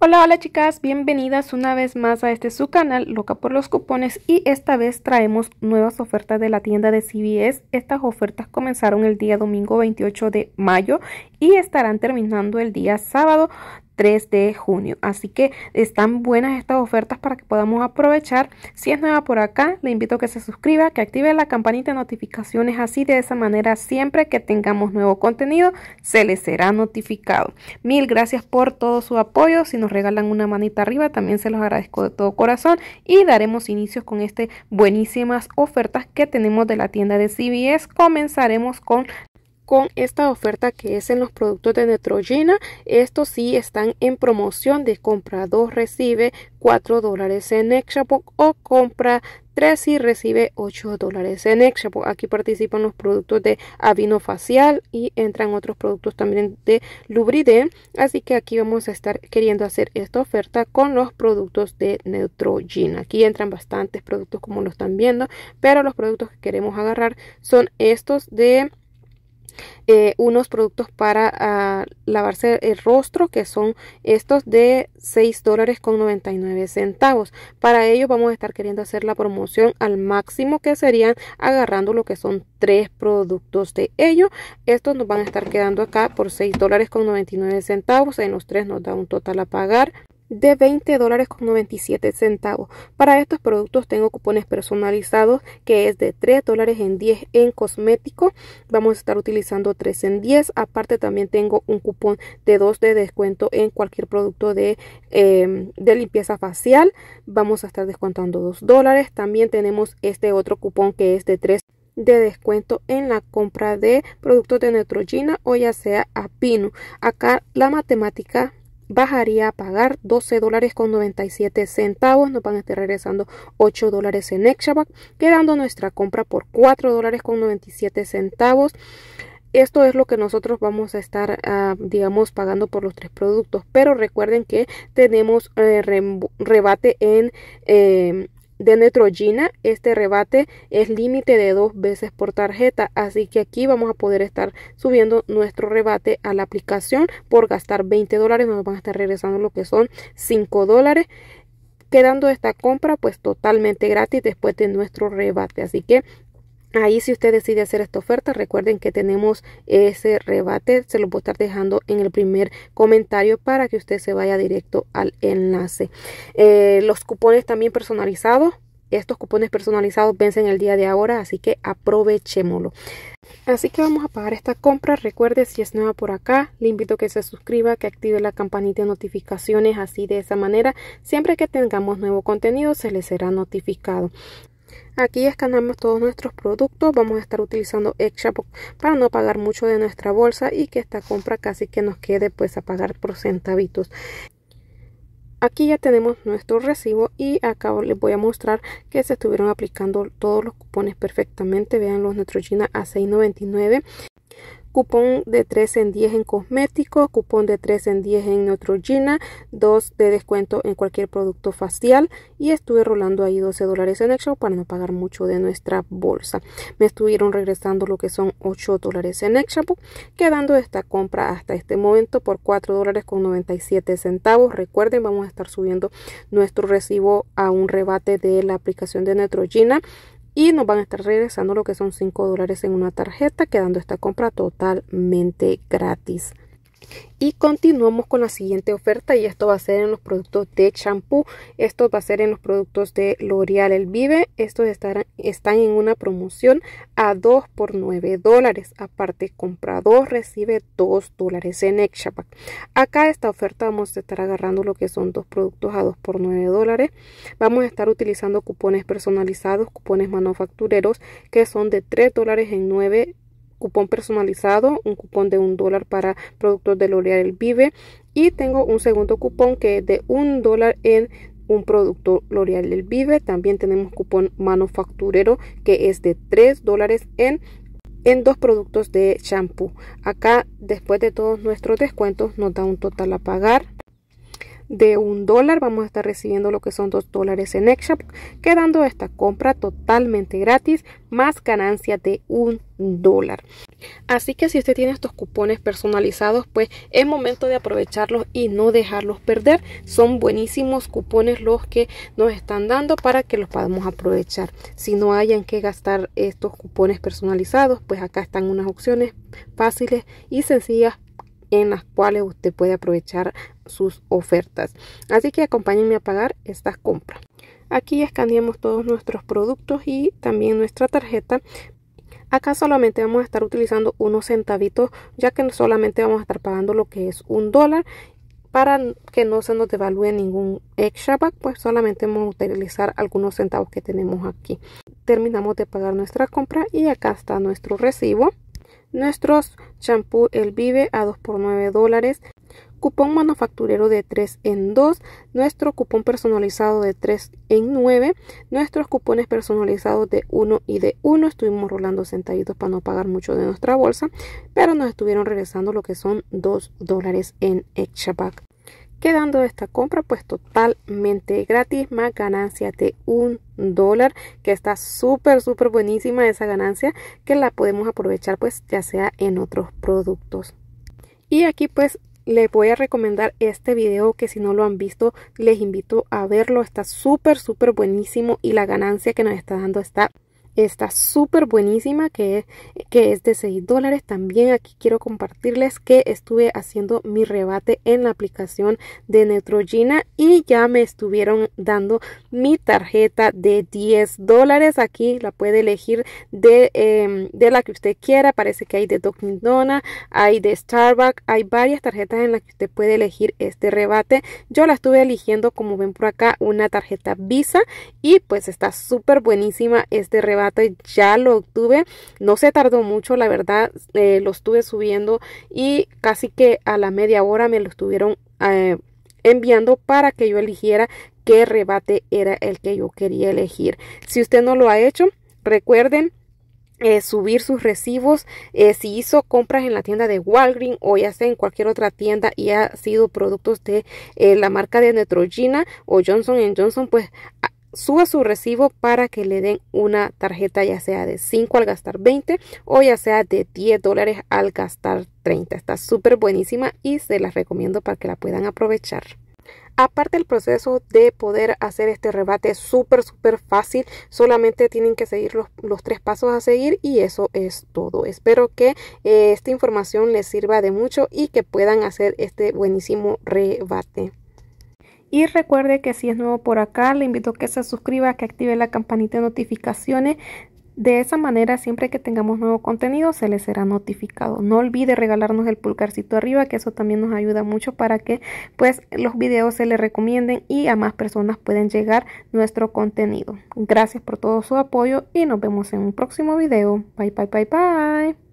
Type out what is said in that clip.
Hola, hola chicas, bienvenidas una vez más a este su canal, Loca por los Cupones, y esta vez traemos nuevas ofertas de la tienda de CBS. Estas ofertas comenzaron el día domingo 28 de mayo y estarán terminando el día sábado. 3 de junio. Así que están buenas estas ofertas para que podamos aprovechar. Si es nueva por acá, le invito a que se suscriba, que active la campanita de notificaciones. Así de esa manera, siempre que tengamos nuevo contenido, se les será notificado. Mil gracias por todo su apoyo. Si nos regalan una manita arriba, también se los agradezco de todo corazón. Y daremos inicios con este buenísimas ofertas que tenemos de la tienda de CBS. Comenzaremos con con esta oferta que es en los productos de Neutrogena. Estos sí están en promoción de compra 2 recibe 4 dólares en Extrabox o compra 3 y recibe 8 dólares en Extrabox. Aquí participan los productos de Avino Facial y entran otros productos también de lubride Así que aquí vamos a estar queriendo hacer esta oferta con los productos de Neutrogena. Aquí entran bastantes productos como lo están viendo, pero los productos que queremos agarrar son estos de eh, unos productos para ah, lavarse el rostro que son estos de seis dólares con nueve centavos para ello vamos a estar queriendo hacer la promoción al máximo que serían agarrando lo que son tres productos de ello estos nos van a estar quedando acá por 6 dólares con nueve centavos en los tres nos da un total a pagar de 20 dólares con 97 centavos. Para estos productos tengo cupones personalizados que es de 3 dólares en 10 en cosmético. Vamos a estar utilizando 3 en 10. Aparte también tengo un cupón de 2 de descuento en cualquier producto em, de, limpieza facial. Vamos a estar descontando 2 dólares. También tenemos este otro cupón que es de 3 de descuento en la compra de productos de Neutrogena o ya sea Apino. Acá la matemática bajaría a pagar 12 dólares con 97 centavos. Nos van a estar regresando 8 dólares en Exabac, quedando nuestra compra por 4 dólares con 97 centavos. Esto es lo que nosotros vamos a estar, ah, digamos, pagando por los tres productos. Pero recuerden que tenemos eh, rebate en eh, de Neutrogena, este rebate es límite de dos veces por tarjeta, así que aquí vamos a poder estar subiendo nuestro rebate a la aplicación por gastar 20 dólares, nos van a estar regresando lo que son 5 dólares quedando esta compra pues totalmente gratis después de nuestro rebate así que Ahí si usted decide hacer esta oferta, recuerden que tenemos ese rebate, se lo voy a estar dejando en el primer comentario para que usted se vaya directo al enlace. Eh, los cupones también personalizados, estos cupones personalizados vencen el día de ahora, así que aprovechémoslo. Así que vamos a pagar esta compra. Recuerde, si es nueva por acá, le invito a que se suscriba, que active la campanita de notificaciones, así de esa manera, siempre que tengamos nuevo contenido se le será notificado. Aquí escaneamos todos nuestros productos. Vamos a estar utilizando Extra para no pagar mucho de nuestra bolsa y que esta compra casi que nos quede pues a pagar por centavitos. Aquí ya tenemos nuestro recibo y acá les voy a mostrar que se estuvieron aplicando todos los cupones perfectamente. Vean los Neutrogena a 6.99 cupón de 3 en 10 en cosméticos, cupón de 3 en 10 en Neutrogena, 2 de descuento en cualquier producto facial y estuve rolando ahí 12 dólares en extra para no pagar mucho de nuestra bolsa. Me estuvieron regresando lo que son 8 dólares en extra, quedando esta compra hasta este momento por 4 dólares con 97 centavos. Recuerden, vamos a estar subiendo nuestro recibo a un rebate de la aplicación de Neutrogena y nos van a estar regresando lo que son 5 dólares en una tarjeta, quedando esta compra totalmente gratis. Y continuamos con la siguiente oferta y esto va a ser en los productos de shampoo, esto va a ser en los productos de L'Oreal El Vive, estos están en una promoción a 2 por 9 dólares, aparte comprador recibe 2 dólares en pack. Acá esta oferta vamos a estar agarrando lo que son dos productos a 2 por 9 dólares, vamos a estar utilizando cupones personalizados, cupones manufactureros que son de 3 dólares en 9 dólares cupón personalizado, un cupón de un dólar para productos de L'Oreal Vive y tengo un segundo cupón que es de un dólar en un producto L'Oreal el Vive. También tenemos cupón manufacturero que es de 3 dólares en, en dos productos de shampoo. Acá, después de todos nuestros descuentos, nos da un total a pagar de un dólar vamos a estar recibiendo lo que son dos dólares en Xshop, quedando esta compra totalmente gratis más ganancia de un dólar. Así que si usted tiene estos cupones personalizados, pues es momento de aprovecharlos y no dejarlos perder. Son buenísimos cupones los que nos están dando para que los podamos aprovechar. Si no hayan que gastar estos cupones personalizados, pues acá están unas opciones fáciles y sencillas en las cuales usted puede aprovechar sus ofertas. Así que acompáñenme a pagar estas compras. Aquí escaneamos todos nuestros productos y también nuestra tarjeta. Acá solamente vamos a estar utilizando unos centavitos, ya que solamente vamos a estar pagando lo que es un dólar para que no se nos devalúe ningún extra pues solamente vamos a utilizar algunos centavos que tenemos aquí. Terminamos de pagar nuestra compra y acá está nuestro recibo. Nuestros champú El Vive a 2 por 9 dólares. Cupón manufacturero de 3 en 2, nuestro cupón personalizado de 3 en 9, nuestros cupones personalizados de 1 y de 1. Estuvimos rolando sentaditos para no pagar mucho de nuestra bolsa, pero nos estuvieron regresando lo que son 2 dólares en pack quedando esta compra pues totalmente gratis más ganancia de un dólar que está súper súper buenísima esa ganancia que la podemos aprovechar pues ya sea en otros productos y aquí pues les voy a recomendar este video que si no lo han visto les invito a verlo está súper súper buenísimo y la ganancia que nos está dando está está súper buenísima que es, que es de 6 dólares. También aquí quiero compartirles que estuve haciendo mi rebate en la aplicación de Neutrogena y ya me estuvieron dando mi tarjeta de 10 dólares. Aquí la puede elegir em, de, la que usted quiera. Parece que hay de Dunkin' Donuts hay de Starbucks, hay varias tarjetas en las que usted puede elegir este rebate. Yo la estuve eligiendo como ven por acá una tarjeta Visa y pues está súper buenísima este rebate ya lo obtuve. No se tardó mucho, la verdad, eh, lo estuve subiendo y casi que a la media hora me lo estuvieron eh, enviando para que yo eligiera qué rebate era el que yo quería elegir. Si usted no lo ha hecho, recuerden eh, subir sus recibos si hizo compras en la tienda de Walgreens o ya sea en cualquier otra tienda y ha sido productos de la marca de Neutrogena o Johnson Johnson pues suba su recibo para que le den una tarjeta ya sea de 5 al gastar 20 o ya sea de 10 dólares al gastar 30. Está súper buenísima y se las recomiendo para que la puedan aprovechar. Aparte el proceso de poder hacer este rebate es súper, súper fácil. Solamente tienen que seguir los, tres pasos a seguir y eso es todo. Espero que eh, esta información les sirva de mucho y que puedan hacer este buenísimo rebate. Y recuerde que si es nuevo por acá, le invito a que se suscriba, que active la campanita de notificaciones. De esa manera, siempre que tengamos nuevo contenido, se le será notificado. No olvide regalarnos el pulgarcito arriba, que eso también nos ayuda mucho para que pues, los videos se le recomienden y a más personas pueden llegar nuestro contenido. Gracias por todo su apoyo y nos vemos en un próximo video. Bye, bye, bye, bye.